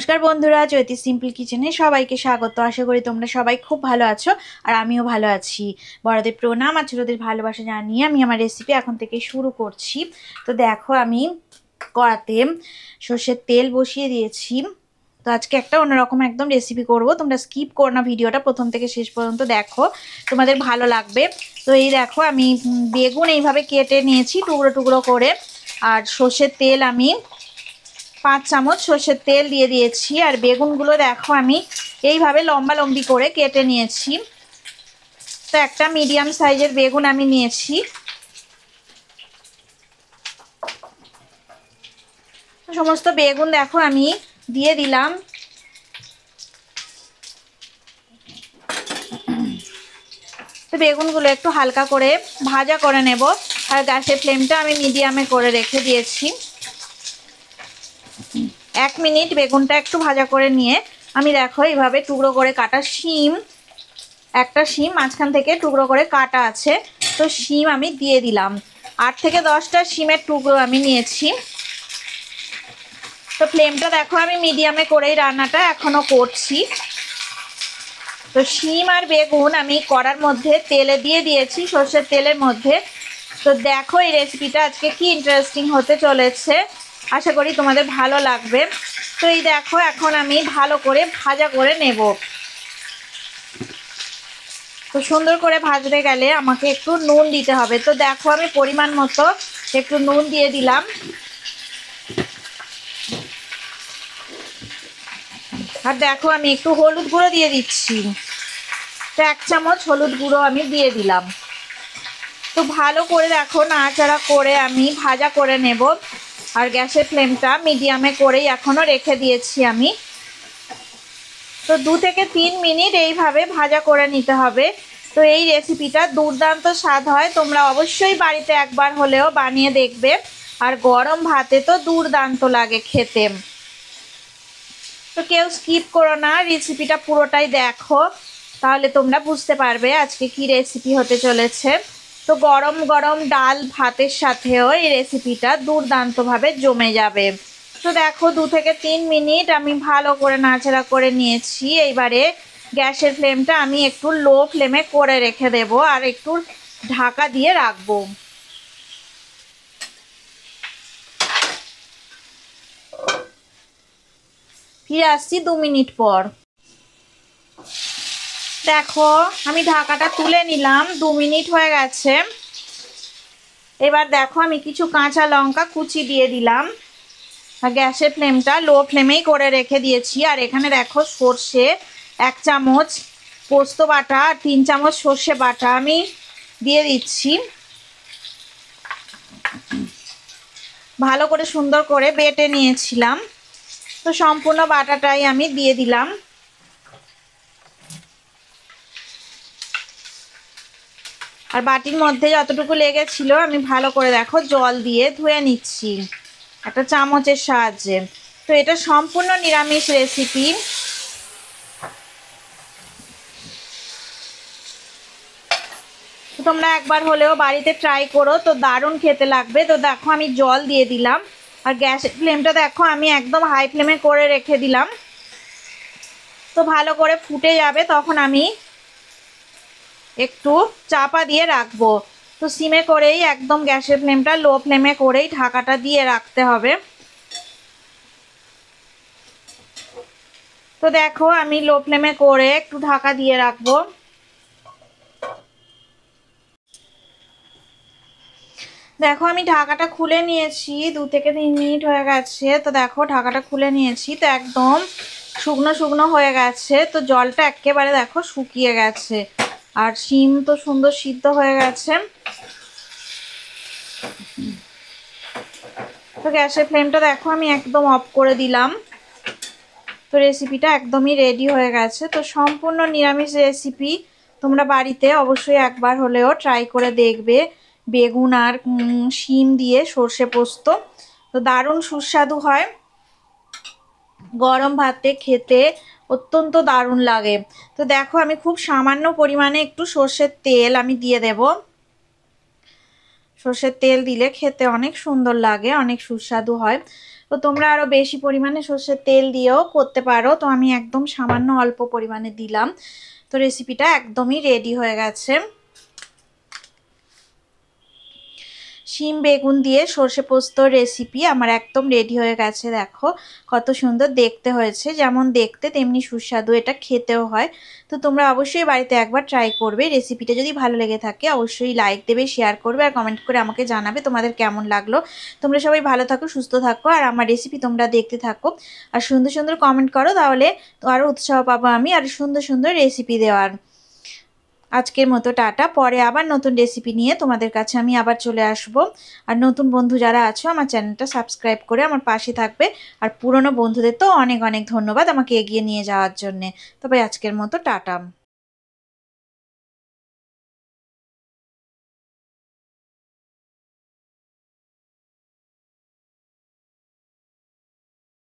নমস্কার বন্ধুরা জ্যোতি সিম্পল কিচেনে সবাইকে স্বাগত আশা করি তোমরা সবাই খুব ভালো আছো আর আমিও ভালো আছি বড়দের প্রণাম আর ছোটোদের ভালোবাসা জানিয়ে আমি আমার রেসিপি এখন থেকে শুরু করছি তো দেখো আমি কড়াতে সর্ষের তেল বসিয়ে দিয়েছি তো আজকে একটা অন্যরকম একদম রেসিপি করব তোমরা স্কিপ করো না ভিডিওটা প্রথম থেকে শেষ পর্যন্ত দেখো তোমাদের ভালো লাগবে তো এই দেখো আমি বেগুন এইভাবে কেটে নিয়েছি টুকরো টুকরো করে আর সর্ষের তেল আমি পাঁচ চামচ সর্ষের তেল দিয়ে দিয়েছি আর বেগুনগুলো দেখো আমি এইভাবে লম্বা লম্বি করে কেটে নিয়েছি তো একটা মিডিয়াম সাইজের বেগুন আমি নিয়েছি সমস্ত বেগুন দেখো আমি দিয়ে দিলাম তো বেগুনগুলো একটু হালকা করে ভাজা করে নেব আর গ্যাসের ফ্লেমটা আমি মিডিয়ামে করে রেখে দিয়েছি এক মিনিট বেগুনটা একটু ভাজা করে নিয়ে আমি দেখো এইভাবে টুকরো করে কাটা শিম একটা শিম মাঝখান থেকে টুকরো করে কাটা আছে তো শিম আমি দিয়ে দিলাম আট থেকে দশটা শিমের টুকরো আমি নিয়েছি তো ফ্লেমটা দেখো আমি মিডিয়ামে করেই রান্নাটা এখনও করছি তো শিম আর বেগুন আমি করার মধ্যে তেলে দিয়ে দিয়েছি সর্ষের তেলের মধ্যে তো দেখো এই রেসিপিটা আজকে কি ইন্টারেস্টিং হতে চলেছে আশা করি তোমাদের ভালো লাগবে তো এই দেখো এখন আমি ভালো করে ভাজা করে নেব তো সুন্দর করে ভাজতে গেলে আমাকে একটু নুন দিতে হবে তো দেখো আমি পরিমাণ মতো একটু নুন দিয়ে দিলাম আর দেখো আমি একটু হলুদ গুঁড়ো দিয়ে দিচ্ছি তো এক চামচ হলুদ গুঁড়ো আমি দিয়ে দিলাম তো ভালো করে দেখো নাড়াচাড়া করে আমি ভাজা করে নেব আর গ্যাসের ফ্লেমটা মিডিয়ামে করেই এখনও রেখে দিয়েছি আমি তো দু থেকে তিন মিনিট এইভাবে ভাজা করে নিতে হবে তো এই রেসিপিটা দুর্দান্ত স্বাদ হয় তোমরা অবশ্যই বাড়িতে একবার হলেও বানিয়ে দেখবে আর গরম ভাতে তো দুর্দান্ত লাগে খেতে তো কেউ স্কিপ করো না রেসিপিটা পুরোটাই দেখো তাহলে তোমরা বুঝতে পারবে আজকে কি রেসিপি হতে চলেছে তো গরম গরম ডাল ভাতের সাথেও এই রেসিপিটা দুর্দান্তভাবে জমে যাবে তো দেখো দু থেকে তিন মিনিট আমি ভালো করে নাচড়া করে নিয়েছি এইবারে গ্যাসের ফ্লেমটা আমি একটু লো ফ্লেমে করে রেখে দেব আর একটু ঢাকা দিয়ে রাখবো ফিরে আসছি দু মিনিট পর দেখো আমি ঢাকাটা তুলে নিলাম দু মিনিট হয়ে গেছে এবার দেখো আমি কিছু কাঁচা লঙ্কা কুচি দিয়ে দিলাম গ্যাসের ফ্লেমটা লো ফ্লেমেই করে রেখে দিয়েছি আর এখানে দেখো সর্ষে এক চামচ পোস্ত বাটা আর তিন চামচ সর্ষে বাটা আমি দিয়ে দিচ্ছি ভালো করে সুন্দর করে বেটে নিয়েছিলাম তো সম্পূর্ণ বাটাটাই আমি দিয়ে দিলাম আর বাটির মধ্যে যতটুকু লেগেছিল আমি ভালো করে দেখো জল দিয়ে ধুয়ে নিচ্ছি একটা চামচের সাহায্যে তো এটা সম্পূর্ণ নিরামিষ রেসিপি তোমরা একবার হলেও বাড়িতে ট্রাই করো তো দারুণ খেতে লাগবে তো দেখো আমি জল দিয়ে দিলাম আর গ্যাসের ফ্লেমটা দেখো আমি একদম হাই ফ্লেমে করে রেখে দিলাম তো ভালো করে ফুটে যাবে তখন আমি একটু চাপা দিয়ে রাখবো তো সিমে করেই একদম গ্যাসের ফ্লেমটা লো ফ্লেমে করেই ঢাকাটা দিয়ে রাখতে হবে তো দেখো আমি লো ফ্লেমে করে একটু ঢাকা দিয়ে রাখবো দেখো আমি ঢাকাটা খুলে নিয়েছি দু থেকে তিন মিনিট হয়ে গেছে তো দেখো ঢাকাটা খুলে নিয়েছি তো একদম শুকনো শুকনো হয়ে গেছে তো জলটা একেবারে দেখো শুকিয়ে গেছে আর শিম তো সুন্দর সিদ্ধ হয়ে গেছে তো গ্যাসের ফ্লেমটা দেখো আমি একদম অফ করে দিলাম তো রেসিপিটা একদমই রেডি হয়ে গেছে তো সম্পূর্ণ নিরামিষ রেসিপি তোমরা বাড়িতে অবশ্যই একবার হলেও ট্রাই করে দেখবে বেগুন আর শিম দিয়ে সর্ষে পোস্ত তো দারুণ সুস্বাদু হয় গরম ভাতে খেতে অত্যন্ত দারুণ লাগে তো দেখো আমি খুব সামান্য পরিমাণে একটু সর্ষের তেল আমি দিয়ে দেব সর্ষের তেল দিলে খেতে অনেক সুন্দর লাগে অনেক সুস্বাদু হয় তো তোমরা আরও বেশি পরিমাণে সর্ষের তেল দিয়েও করতে পারো তো আমি একদম সামান্য অল্প পরিমাণে দিলাম তো রেসিপিটা একদমই রেডি হয়ে গেছে শিম বেগুন দিয়ে সর্ষে পোস্তর রেসিপি আমার একদম রেডি হয়ে গেছে দেখো কত সুন্দর দেখতে হয়েছে যেমন দেখতে তেমনি সুস্বাদু এটা খেতেও হয় তো তোমরা অবশ্যই বাড়িতে একবার ট্রাই করবে রেসিপিটা যদি ভালো লেগে থাকে অবশ্যই লাইক দেবে শেয়ার করবে আর কমেন্ট করে আমাকে জানাবে তোমাদের কেমন লাগলো তোমরা সবাই ভালো থাকো সুস্থ থাকো আর আমার রেসিপি তোমরা দেখতে থাকো আর সুন্দর সুন্দর কমেন্ট করো তাহলে আরও উৎসাহ পাবো আমি আর সুন্দর সুন্দর রেসিপি দেওয়ার আজকের মতো টাটা পরে আবার নতুন রেসিপি নিয়ে তোমাদের কাছে আমি আবার চলে আসব আর নতুন বন্ধু যারা আছো আমার চ্যানেলটা সাবস্ক্রাইব করে আমার পাশে থাকবে আর পুরনো বন্ধুদের তো অনেক অনেক ধন্যবাদ আমাকে এগিয়ে নিয়ে যাওয়ার জন্যে তবে আজকের মতো টাটা